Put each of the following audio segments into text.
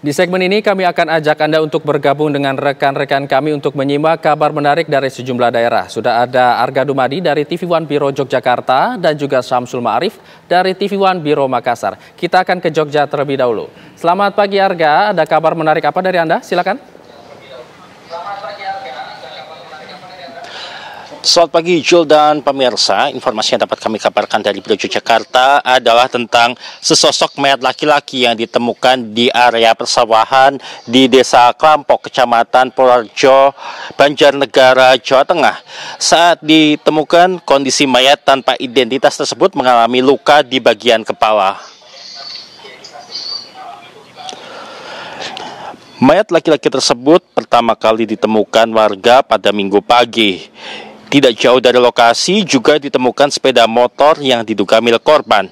Di segmen ini kami akan ajak Anda untuk bergabung dengan rekan-rekan kami untuk menyimak kabar menarik dari sejumlah daerah. Sudah ada Arga Dumadi dari TV One Biro Yogyakarta dan juga Samsul Ma'arif dari TV One Biro Makassar. Kita akan ke Jogja terlebih dahulu. Selamat pagi Arga, ada kabar menarik apa dari Anda? Silakan. Selamat pagi Jul dan pemirsa. Informasi yang dapat kami kabarkan dari Brojo Jakarta adalah tentang sesosok mayat laki-laki yang ditemukan di area persawahan di Desa Klampok, Kecamatan Purworejo, Banjarnegara, Jawa Tengah. Saat ditemukan, kondisi mayat tanpa identitas tersebut mengalami luka di bagian kepala. Mayat laki-laki tersebut pertama kali ditemukan warga pada minggu pagi. Tidak jauh dari lokasi juga ditemukan sepeda motor yang diduga milik korban.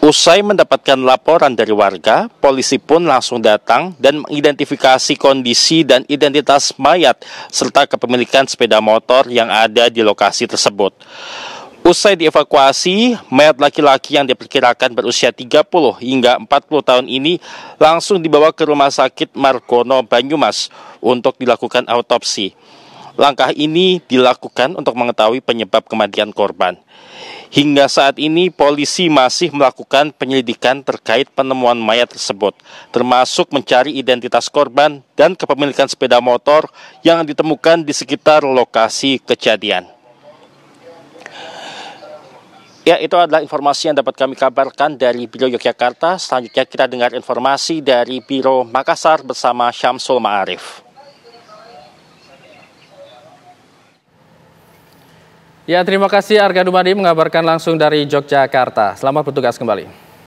Usai mendapatkan laporan dari warga, polisi pun langsung datang dan mengidentifikasi kondisi dan identitas mayat serta kepemilikan sepeda motor yang ada di lokasi tersebut. Usai dievakuasi, mayat laki-laki yang diperkirakan berusia 30 hingga 40 tahun ini langsung dibawa ke Rumah Sakit Margono Banyumas untuk dilakukan autopsi. Langkah ini dilakukan untuk mengetahui penyebab kematian korban. Hingga saat ini polisi masih melakukan penyelidikan terkait penemuan mayat tersebut, termasuk mencari identitas korban dan kepemilikan sepeda motor yang ditemukan di sekitar lokasi kejadian. Ya, itu adalah informasi yang dapat kami kabarkan dari Biro Yogyakarta. Selanjutnya kita dengar informasi dari Biro Makassar bersama Syamsul Ma'arif. Ya, terima kasih Arga Dumadi mengabarkan langsung dari Yogyakarta. Selamat bertugas kembali.